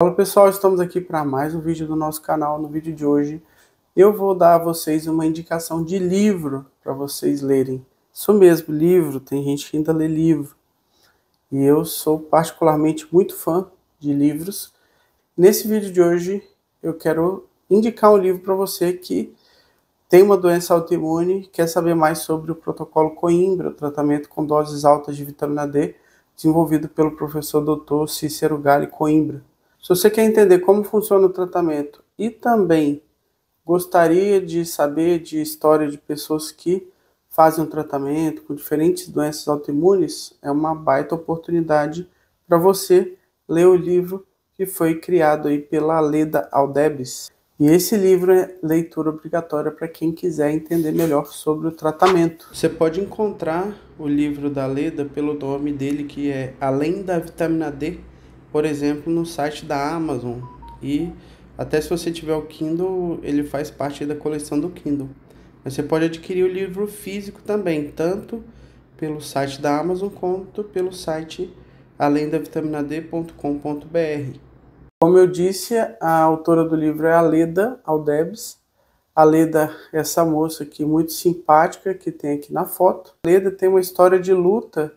Fala pessoal, estamos aqui para mais um vídeo do nosso canal. No vídeo de hoje eu vou dar a vocês uma indicação de livro para vocês lerem. Isso mesmo, livro, tem gente que ainda lê livro. E eu sou particularmente muito fã de livros. Nesse vídeo de hoje eu quero indicar um livro para você que tem uma doença autoimune, quer saber mais sobre o protocolo Coimbra, o tratamento com doses altas de vitamina D, desenvolvido pelo professor Dr. Cícero Gale Coimbra. Se você quer entender como funciona o tratamento e também gostaria de saber de história de pessoas que fazem um tratamento com diferentes doenças autoimunes, é uma baita oportunidade para você ler o livro que foi criado aí pela Leda Aldebes. E esse livro é leitura obrigatória para quem quiser entender melhor sobre o tratamento. Você pode encontrar o livro da Leda pelo nome dele, que é Além da Vitamina D, por exemplo, no site da Amazon. E até se você tiver o Kindle, ele faz parte da coleção do Kindle. Mas você pode adquirir o livro físico também, tanto pelo site da Amazon quanto pelo site alendavitamina.d.com.br. Como eu disse, a autora do livro é a Leda Aldebes. A Leda é essa moça aqui muito simpática que tem aqui na foto. A Leda tem uma história de luta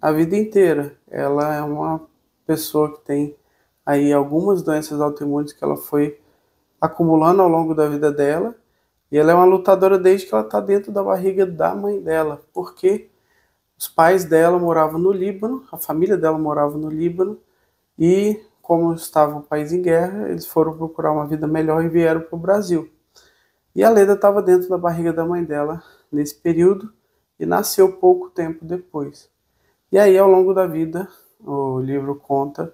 a vida inteira. Ela é uma pessoa que tem aí algumas doenças autoimunes que ela foi acumulando ao longo da vida dela. E ela é uma lutadora desde que ela está dentro da barriga da mãe dela, porque os pais dela moravam no Líbano, a família dela morava no Líbano, e como estava o país em guerra, eles foram procurar uma vida melhor e vieram para o Brasil. E a Leda estava dentro da barriga da mãe dela nesse período e nasceu pouco tempo depois. E aí, ao longo da vida, o livro conta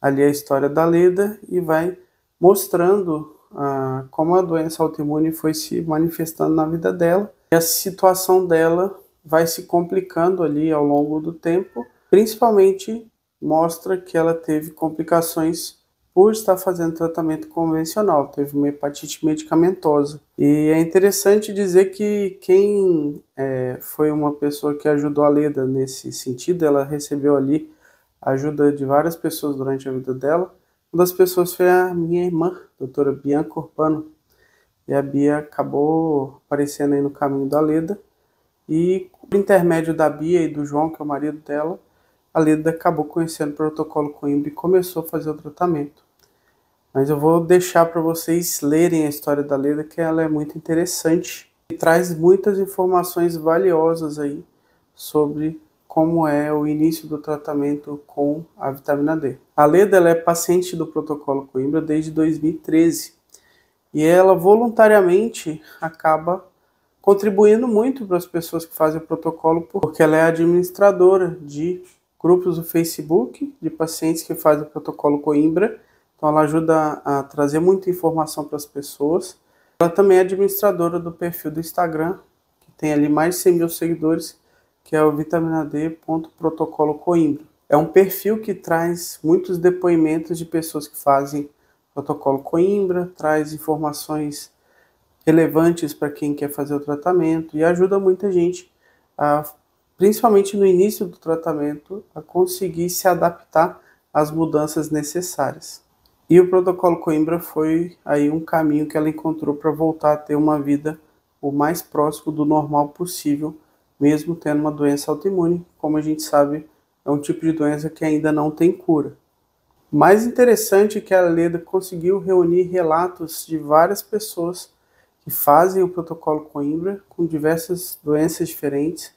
ali a história da Leda e vai mostrando ah, como a doença autoimune foi se manifestando na vida dela. E a situação dela vai se complicando ali ao longo do tempo, principalmente mostra que ela teve complicações por estar fazendo tratamento convencional, teve uma hepatite medicamentosa. E é interessante dizer que quem é, foi uma pessoa que ajudou a Leda nesse sentido, ela recebeu ali a ajuda de várias pessoas durante a vida dela. Uma das pessoas foi a minha irmã, a doutora Bianca Urbano. E a Bia acabou aparecendo aí no caminho da Leda. E por intermédio da Bia e do João, que é o marido dela, a Leda acabou conhecendo o protocolo Coimbra e começou a fazer o tratamento. Mas eu vou deixar para vocês lerem a história da Leda, que ela é muito interessante e traz muitas informações valiosas aí sobre como é o início do tratamento com a vitamina D. A Leda é paciente do protocolo Coimbra desde 2013 e ela voluntariamente acaba contribuindo muito para as pessoas que fazem o protocolo, porque ela é administradora de grupos do Facebook de pacientes que fazem o protocolo Coimbra. Então ela ajuda a trazer muita informação para as pessoas. Ela também é administradora do perfil do Instagram, que tem ali mais de 100 mil seguidores que é o vitamina D. Protocolo Coimbra. É um perfil que traz muitos depoimentos de pessoas que fazem protocolo Coimbra, traz informações relevantes para quem quer fazer o tratamento e ajuda muita gente, a, principalmente no início do tratamento, a conseguir se adaptar às mudanças necessárias. E o protocolo Coimbra foi aí um caminho que ela encontrou para voltar a ter uma vida o mais próximo do normal possível mesmo tendo uma doença autoimune, como a gente sabe, é um tipo de doença que ainda não tem cura. Mais interessante é que a Leda conseguiu reunir relatos de várias pessoas que fazem o protocolo Coimbra com diversas doenças diferentes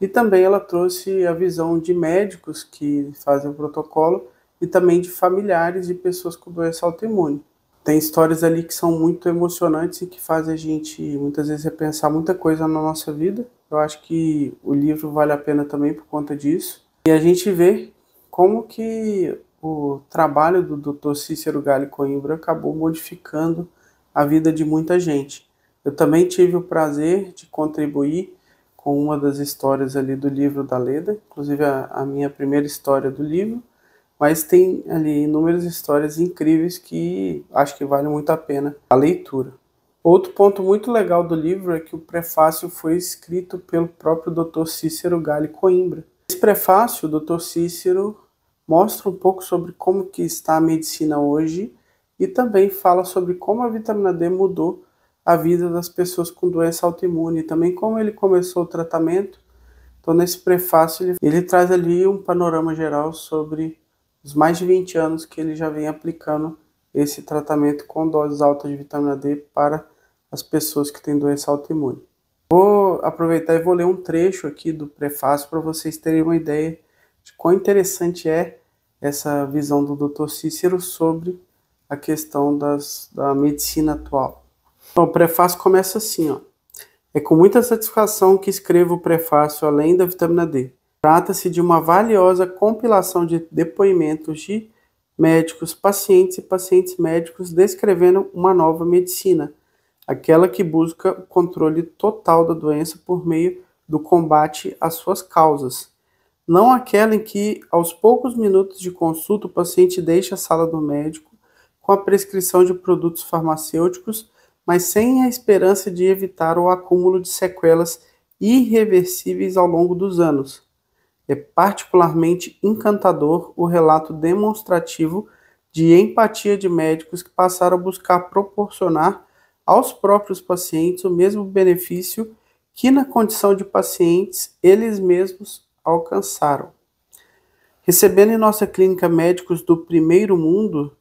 e também ela trouxe a visão de médicos que fazem o protocolo e também de familiares de pessoas com doença autoimune. Tem histórias ali que são muito emocionantes e que fazem a gente muitas vezes repensar muita coisa na nossa vida. Eu acho que o livro vale a pena também por conta disso. E a gente vê como que o trabalho do Dr. Cícero Gale Coimbra acabou modificando a vida de muita gente. Eu também tive o prazer de contribuir com uma das histórias ali do livro da Leda, inclusive a, a minha primeira história do livro, mas tem ali inúmeras histórias incríveis que acho que vale muito a pena a leitura. Outro ponto muito legal do livro é que o prefácio foi escrito pelo próprio Dr. Cícero Gale Coimbra. Esse prefácio, o Dr. Cícero mostra um pouco sobre como que está a medicina hoje e também fala sobre como a vitamina D mudou a vida das pessoas com doença autoimune e também como ele começou o tratamento. Então, nesse prefácio, ele, ele traz ali um panorama geral sobre os mais de 20 anos que ele já vem aplicando esse tratamento com doses altas de vitamina D para as pessoas que têm doença autoimune. Vou aproveitar e vou ler um trecho aqui do prefácio para vocês terem uma ideia de quão interessante é essa visão do Dr. Cícero sobre a questão das, da medicina atual. Então, o prefácio começa assim, ó. É com muita satisfação que escrevo o prefácio Além da Vitamina D. Trata-se de uma valiosa compilação de depoimentos de médicos, pacientes e pacientes médicos descrevendo uma nova medicina – aquela que busca o controle total da doença por meio do combate às suas causas, não aquela em que, aos poucos minutos de consulta, o paciente deixa a sala do médico com a prescrição de produtos farmacêuticos, mas sem a esperança de evitar o acúmulo de sequelas irreversíveis ao longo dos anos. É particularmente encantador o relato demonstrativo de empatia de médicos que passaram a buscar proporcionar aos próprios pacientes o mesmo benefício que, na condição de pacientes, eles mesmos alcançaram. Recebendo em nossa clínica médicos do primeiro mundo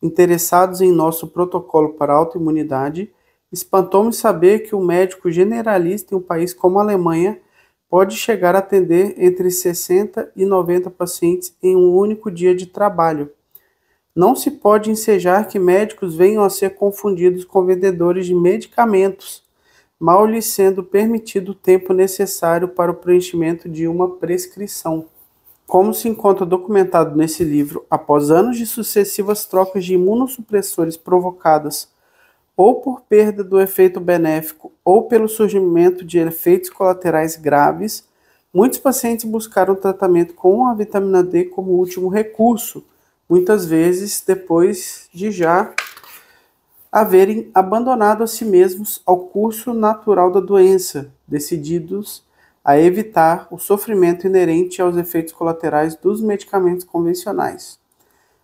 interessados em nosso protocolo para autoimunidade, espantou-me saber que um médico generalista em um país como a Alemanha pode chegar a atender entre 60 e 90 pacientes em um único dia de trabalho. Não se pode ensejar que médicos venham a ser confundidos com vendedores de medicamentos, mal lhes sendo permitido o tempo necessário para o preenchimento de uma prescrição. Como se encontra documentado nesse livro, após anos de sucessivas trocas de imunossupressores provocadas ou por perda do efeito benéfico ou pelo surgimento de efeitos colaterais graves, muitos pacientes buscaram tratamento com a vitamina D como último recurso muitas vezes depois de já haverem abandonado a si mesmos ao curso natural da doença, decididos a evitar o sofrimento inerente aos efeitos colaterais dos medicamentos convencionais.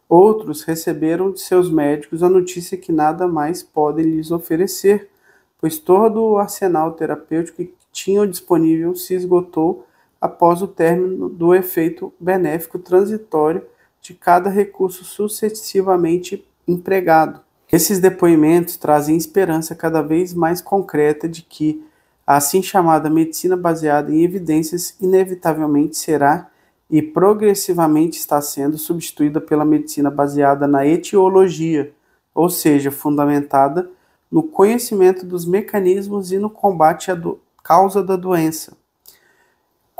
Outros receberam de seus médicos a notícia que nada mais podem lhes oferecer, pois todo o arsenal terapêutico que tinham disponível se esgotou após o término do efeito benéfico transitório de cada recurso sucessivamente empregado. Esses depoimentos trazem esperança cada vez mais concreta de que a assim chamada medicina baseada em evidências inevitavelmente será e progressivamente está sendo substituída pela medicina baseada na etiologia, ou seja, fundamentada no conhecimento dos mecanismos e no combate à causa da doença.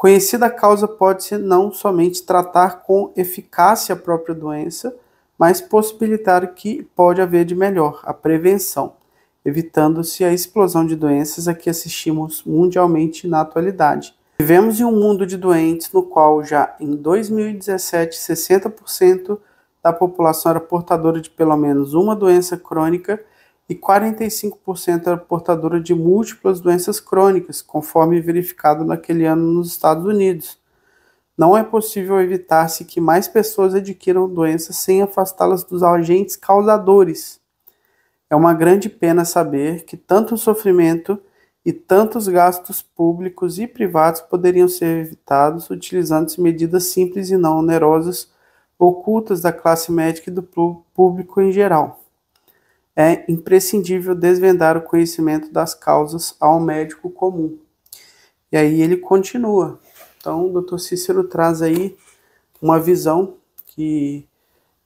Conhecida a causa, pode-se não somente tratar com eficácia a própria doença, mas possibilitar o que pode haver de melhor, a prevenção, evitando-se a explosão de doenças a que assistimos mundialmente na atualidade. Vivemos em um mundo de doentes no qual já em 2017 60% da população era portadora de pelo menos uma doença crônica e 45% era portadora de múltiplas doenças crônicas, conforme verificado naquele ano nos Estados Unidos. Não é possível evitar-se que mais pessoas adquiram doenças sem afastá-las dos agentes causadores. É uma grande pena saber que tanto sofrimento e tantos gastos públicos e privados poderiam ser evitados utilizando-se medidas simples e não onerosas ocultas da classe médica e do público em geral é imprescindível desvendar o conhecimento das causas ao médico comum. E aí ele continua. Então, o Dr. Cícero traz aí uma visão que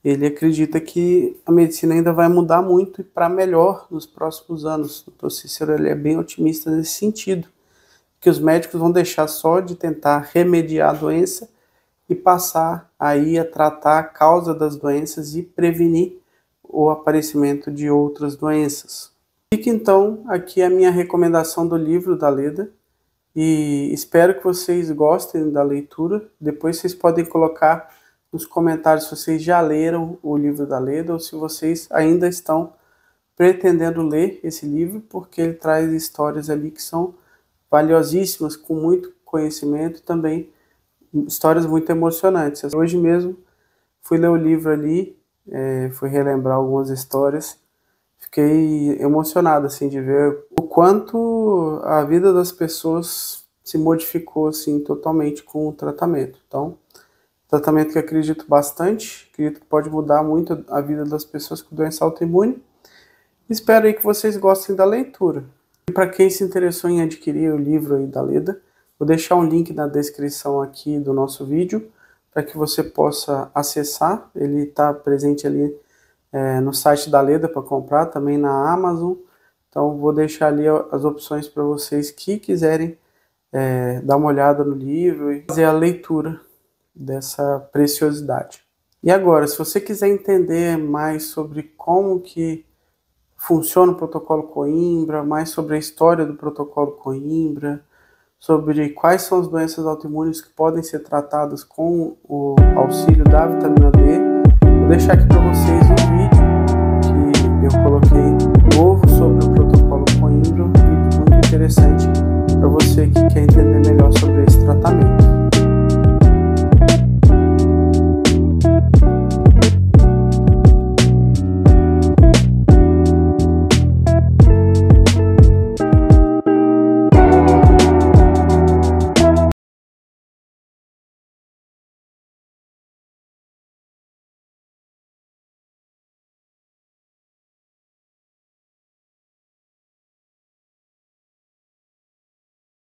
ele acredita que a medicina ainda vai mudar muito e para melhor nos próximos anos. O Dr. Cícero ele é bem otimista nesse sentido, que os médicos vão deixar só de tentar remediar a doença e passar aí a tratar a causa das doenças e prevenir o aparecimento de outras doenças. Fica então aqui a minha recomendação do livro da Leda e espero que vocês gostem da leitura. Depois vocês podem colocar nos comentários se vocês já leram o livro da Leda ou se vocês ainda estão pretendendo ler esse livro, porque ele traz histórias ali que são valiosíssimas, com muito conhecimento e também histórias muito emocionantes. Hoje mesmo fui ler o livro ali é, fui relembrar algumas histórias, fiquei emocionado assim de ver o quanto a vida das pessoas se modificou assim totalmente com o tratamento. Então, tratamento que acredito bastante, acredito que pode mudar muito a vida das pessoas com doença autoimune. Espero aí que vocês gostem da leitura. E para quem se interessou em adquirir o livro aí da Leda, vou deixar um link na descrição aqui do nosso vídeo para que você possa acessar. Ele está presente ali é, no site da Leda para comprar, também na Amazon. Então, vou deixar ali as opções para vocês que quiserem é, dar uma olhada no livro e fazer a leitura dessa preciosidade. E agora, se você quiser entender mais sobre como que funciona o protocolo Coimbra, mais sobre a história do protocolo Coimbra, sobre quais são as doenças autoimunes que podem ser tratadas com o auxílio da vitamina D. Vou deixar aqui para vocês um vídeo que eu coloquei novo sobre o protocolo Coimbra, um vídeo muito interessante para você que quer entender melhor sobre esse tratamento.